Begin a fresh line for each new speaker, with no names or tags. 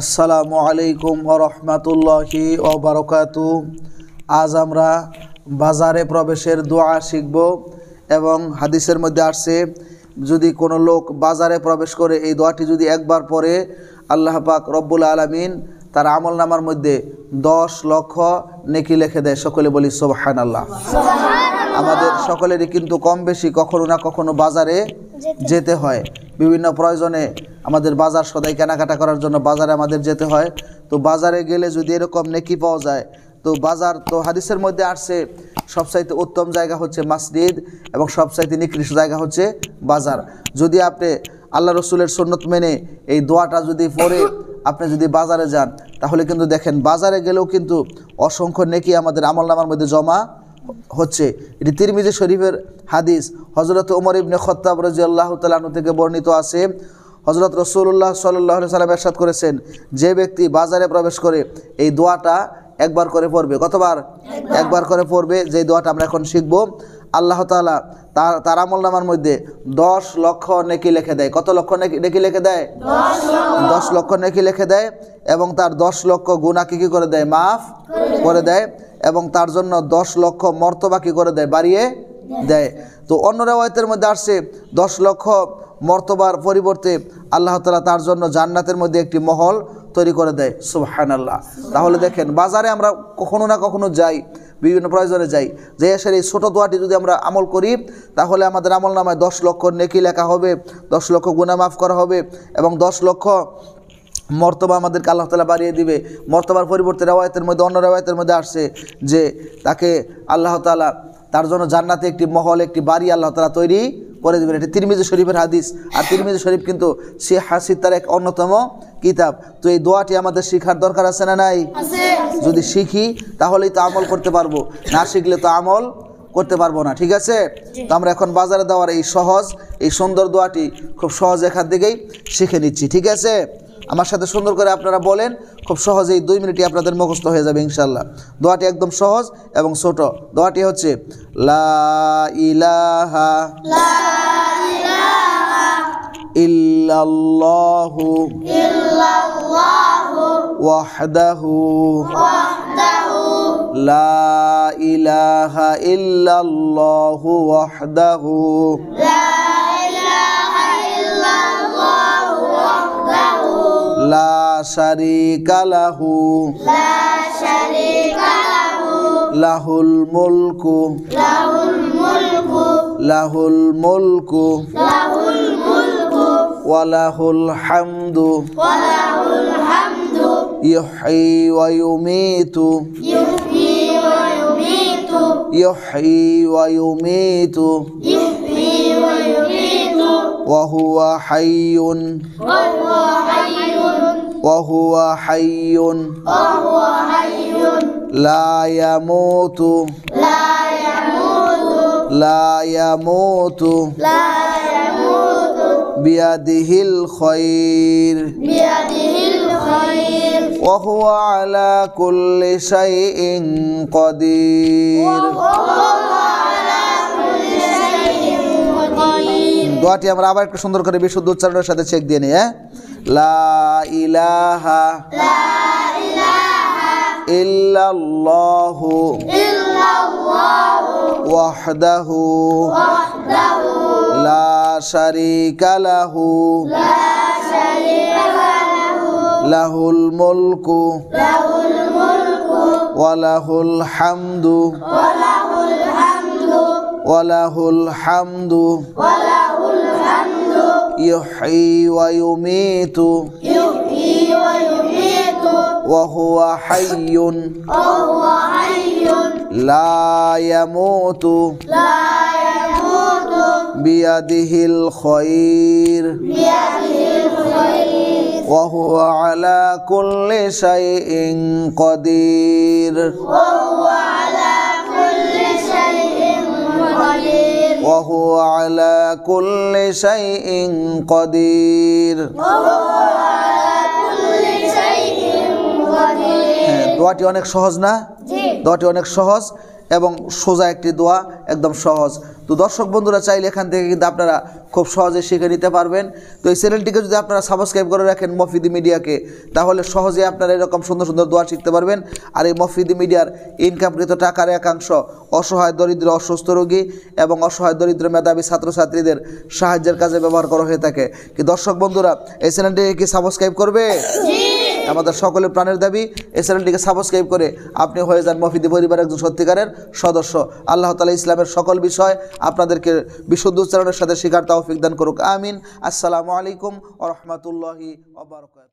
আসসালামু আলাইকুম রহমাতুল্লাহি ও বারকাতু আজ আমরা বাজারে প্রবেশের দোয়া শিখব এবং হাদিসের মধ্যে আসছে যদি কোনো লোক বাজারে প্রবেশ করে এই দোয়াটি যদি একবার পরে আল্লাহ পাক রব্বুল আলমিন তার আমল নামার মধ্যে দশ লক্ষ নেকি লেখে দেয় সকলে বলি সোবাহান আল্লাহ আমাদের সকলেরই কিন্তু কম বেশি কখনো না কখনো বাজারে যেতে হয় বিভিন্ন প্রয়োজনে আমাদের বাজার সদাই কেনাকাটা করার জন্য বাজারে আমাদের যেতে হয় তো বাজারে গেলে যদি এরকম নেকি পাওয়া যায় তো বাজার তো হাদিসের মধ্যে আসছে সবসাইতে উত্তম জায়গা হচ্ছে মাসজিদ এবং সবসাইতে নিকৃষ্ট জায়গা হচ্ছে বাজার যদি আপনি আল্লাহ রসুলের সন্ন্যত মেনে এই দোয়াটা যদি পরে আপনি যদি বাজারে যান তাহলে কিন্তু দেখেন বাজারে গেলেও কিন্তু অসংখ্য নেকি আমাদের আমল নামার মধ্যে জমা হচ্ছে এটি তিরমিজি শরীফের হাদিস হজরত উমর ইবনে খত্তাব রাজি আল্লাহ তালু থেকে বর্ণিত আছে হজরত রসুল্লাহ সাল্লি সাল্লাম এরশাদ করেছেন যে ব্যক্তি বাজারে প্রবেশ করে এই দোয়াটা একবার করে পড়বে কতবার একবার করে পড়বে যে দোয়াটা আমরা এখন শিখব আল্লাহ তালা তার তার আমল নামার মধ্যে দশ লক্ষ নেকি লেখে দেয় কত লক্ষ নেকি লেখে লিখে দেয় দশ লক্ষ নেকি লেখে দেয় এবং তার দশ লক্ষ গুণা কী করে দেয় মাফ করে দেয় এবং তার জন্য দশ লক্ষ মর্তবা কী করে দেয় বাড়িয়ে দেয় তো অন্য রেওয়ায়তের মধ্যে আসছে দশ লক্ষ মর্তবার পরিবর্তে আল্লাহ তালা তার জন্য জান্নাতের মধ্যে একটি মহল তৈরি করে দেয় সুবহান আল্লাহ তাহলে দেখেন বাজারে আমরা কখনো না কখনো যাই বিভিন্ন প্রয়োজনে যাই যে এসের এই ছোটো দোয়াটি যদি আমরা আমল করি তাহলে আমাদের আমল নামায় দশ লক্ষ নেকি লেখা হবে দশ লক্ষ গুণা মাফ করা হবে এবং দশ লক্ষ মর্তবা আমাদেরকে আল্লাহ তালা বাড়িয়ে দিবে মর্তবার পরিবর্তে রেওয়ায়তের মধ্যে অন্য রেওয়ায়তের মধ্যে আসছে যে তাকে আল্লাহ তালা তার জন্য জান্নাতে একটি মহল একটি বাড়ি আল্লাহ তালা তৈরি করে দেবেন এটা তিরমিজু শরীফের হাদিস আর তিরমিজু শরীফ কিন্তু সে হাসির তার এক অন্যতম কিতাব তো এই দোয়াটি আমাদের শিখার দরকার আছে না নাই যদি শিখি তাহলেই তো আমল করতে পারবো না শিখলে তো আমল করতে পারবো না ঠিক আছে তো আমরা এখন বাজারে দেওয়ার এই সহজ এই সুন্দর দোয়াটি খুব সহজ এখান থেকেই শিখে নিচ্ছি ঠিক আছে আমার সাথে সুন্দর করে আপনারা বলেন খুব সহজেই দুই মিনিটই আপনাদের মুখস্থ হয়ে যাবে ইনশাল্লাহ দোয়াটি একদম সহজ এবং ছোট দোয়াটি হচ্ছে লা ইলাহা إلا الله إلا الله وحده وحده لا إله إلا الله وحده لا إله إلا الله وحده لا شريك له لا شريك له له الملك له الملك له الملك له وله الحمد وله الحمد يحيي ويميت يحيي ويميت يحيي ويميت يحيي ويميت وهو حي وهو حي وهو حي وهو حي لا يموت لا يموت لا يموت لا খৈর দোয়াটি আমরা আবার একটু সুন্দর করে বিশুদ্ধ উচ্চারণের সাথে চেক দিয়ে নিয়ে হ্যাঁ? লা ইলাহা ওয়াহদাহু লা شريك له لا شريك له له الملك له الملك وله الحمد وله الحمد وله الحمد وله الحمد يحيي ويميت يحيي ويميت وهو حي وهو حي لا يموت لا বিয়াদিহিল খয়ির হ্যাঁ, দোয়াটি অনেক সহজ না দোয়াটি অনেক সহজ এবং সোজা একটি দোয়া একদম সহজ তো দর্শক বন্ধুরা চাইলে এখান থেকে কিন্তু আপনারা খুব সহজে শিখে নিতে পারবেন তো এই চ্যানেলটিকে যদি আপনারা সাবস্ক্রাইব করে রাখেন মফিদি মিডিয়াকে তাহলে সহজে আপনারা এরকম সুন্দর সুন্দর দোয়া শিখতে পারবেন আর এই মফিদি মিডিয়ার ইনকামকৃত টাকার একাংশ অসহায় দরিদ্র অসুস্থ রোগী এবং অসহায় দরিদ্র মেধাবী ছাত্রছাত্রীদের সাহায্যের কাজে ব্যবহার করা হয়ে থাকে কি দর্শক বন্ধুরা এই চ্যানেলটিকে কি সাবস্ক্রাইব করবে আমাদের সকলের প্রাণের দাবি এই চ্যানেলটিকে সাবস্ক্রাইব করে আপনি হয়ে যান মফিদি পরিবারের একজন সত্যিকারের সদস্য আল্লাহ তালা ইসলামের সকল বিষয় আপনাদেরকে বিশুদ্ধ উচ্চারণের সাথে শিকার তাও দান করুক আমিন আসসালামু আলাইকুম ও রহমতুল্লাহি